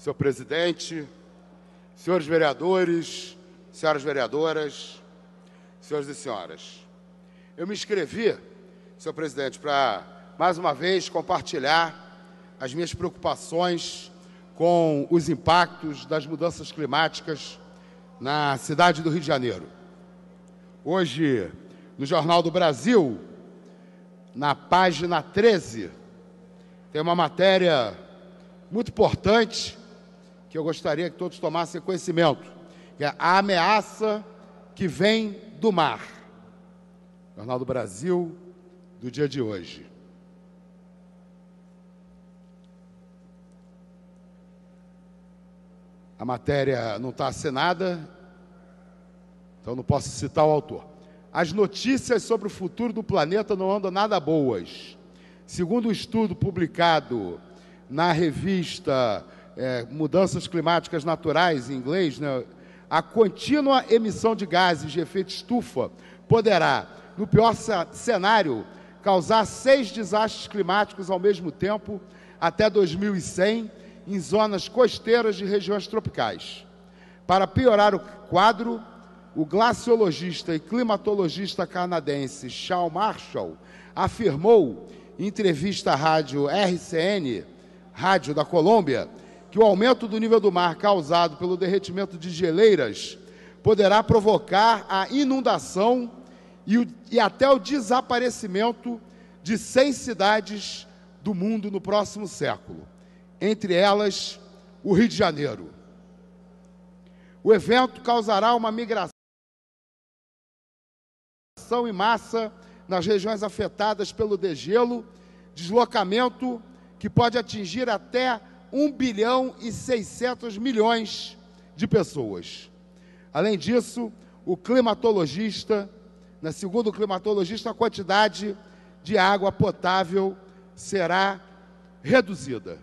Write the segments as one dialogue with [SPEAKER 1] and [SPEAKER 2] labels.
[SPEAKER 1] senhor presidente, senhores vereadores, senhoras vereadoras, senhores e senhoras. Eu me inscrevi, senhor presidente, para mais uma vez compartilhar as minhas preocupações com os impactos das mudanças climáticas na cidade do Rio de Janeiro. Hoje, no Jornal do Brasil, na página 13, tem uma matéria muito importante que eu gostaria que todos tomassem conhecimento, que é a ameaça que vem do mar. Jornal do Brasil, do dia de hoje. A matéria não está assinada, então não posso citar o autor. As notícias sobre o futuro do planeta não andam nada boas. Segundo o um estudo publicado na revista é, mudanças climáticas naturais, em inglês, né? a contínua emissão de gases de efeito estufa poderá, no pior cenário, causar seis desastres climáticos ao mesmo tempo até 2100 em zonas costeiras de regiões tropicais. Para piorar o quadro, o glaciologista e climatologista canadense Shawn Marshall afirmou em entrevista à rádio RCN, rádio da Colômbia, que o aumento do nível do mar causado pelo derretimento de geleiras poderá provocar a inundação e, o, e até o desaparecimento de 100 cidades do mundo no próximo século, entre elas o Rio de Janeiro. O evento causará uma migração em massa nas regiões afetadas pelo degelo, deslocamento que pode atingir até 1 bilhão e 600 milhões de pessoas. Além disso, o climatologista, na segundo o climatologista, a quantidade de água potável será reduzida.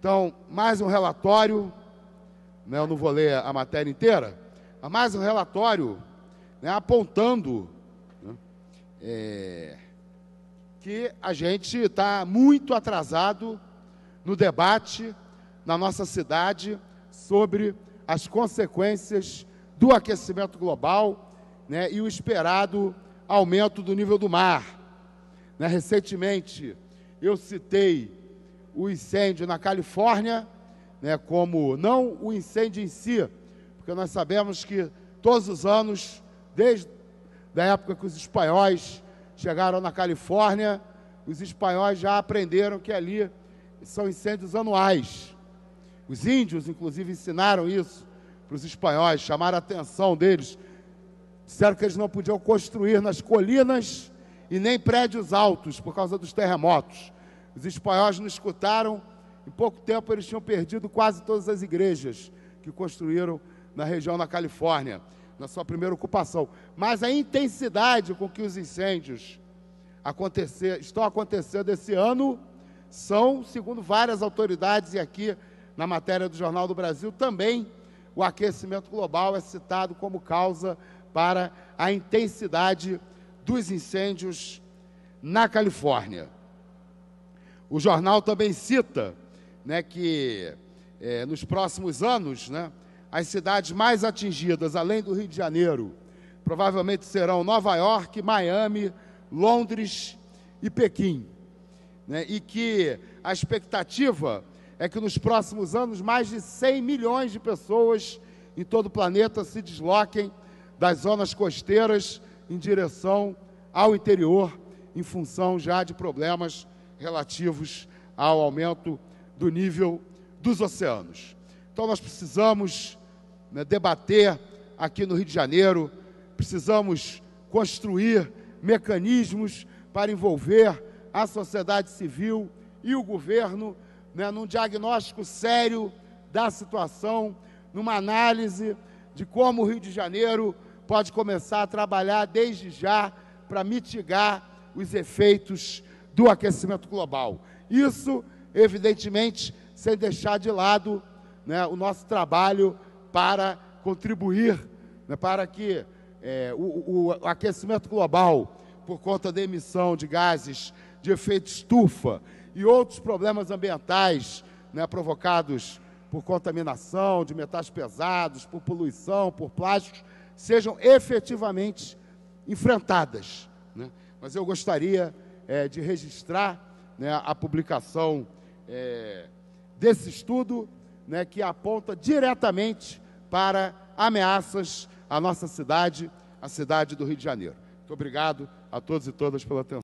[SPEAKER 1] Então, mais um relatório, né, eu não vou ler a matéria inteira, mas mais um relatório né, apontando né, é, que a gente está muito atrasado no debate na nossa cidade sobre as consequências do aquecimento global né, e o esperado aumento do nível do mar. Né, recentemente, eu citei o incêndio na Califórnia, né, como não o incêndio em si, porque nós sabemos que todos os anos, desde a época que os espanhóis chegaram na Califórnia, os espanhóis já aprenderam que ali são incêndios anuais. Os índios, inclusive, ensinaram isso para os espanhóis, chamaram a atenção deles. Disseram que eles não podiam construir nas colinas e nem prédios altos por causa dos terremotos. Os espanhóis não escutaram. Em pouco tempo, eles tinham perdido quase todas as igrejas que construíram na região da Califórnia, na sua primeira ocupação. Mas a intensidade com que os incêndios acontecer, estão acontecendo esse ano são, segundo várias autoridades, e aqui na matéria do Jornal do Brasil também, o aquecimento global é citado como causa para a intensidade dos incêndios na Califórnia. O jornal também cita né, que é, nos próximos anos, né, as cidades mais atingidas, além do Rio de Janeiro, provavelmente serão Nova York, Miami, Londres e Pequim né? e que a expectativa é que nos próximos anos mais de 100 milhões de pessoas em todo o planeta se desloquem das zonas costeiras em direção ao interior, em função já de problemas relativos ao aumento do nível dos oceanos. Então, nós precisamos né, debater aqui no Rio de Janeiro, precisamos construir mecanismos para envolver a sociedade civil e o governo né, num diagnóstico sério da situação, numa análise de como o Rio de Janeiro pode começar a trabalhar desde já para mitigar os efeitos do aquecimento global. Isso, evidentemente, sem deixar de lado né, o nosso trabalho para contribuir né, para que é, o, o, o aquecimento global por conta da emissão de gases de efeito estufa e outros problemas ambientais né, provocados por contaminação de metais pesados, por poluição, por plásticos, sejam efetivamente enfrentadas. Né? Mas eu gostaria é, de registrar né, a publicação é, desse estudo, né, que aponta diretamente para ameaças à nossa cidade, a cidade do Rio de Janeiro. Muito obrigado a todos e todas pela atenção.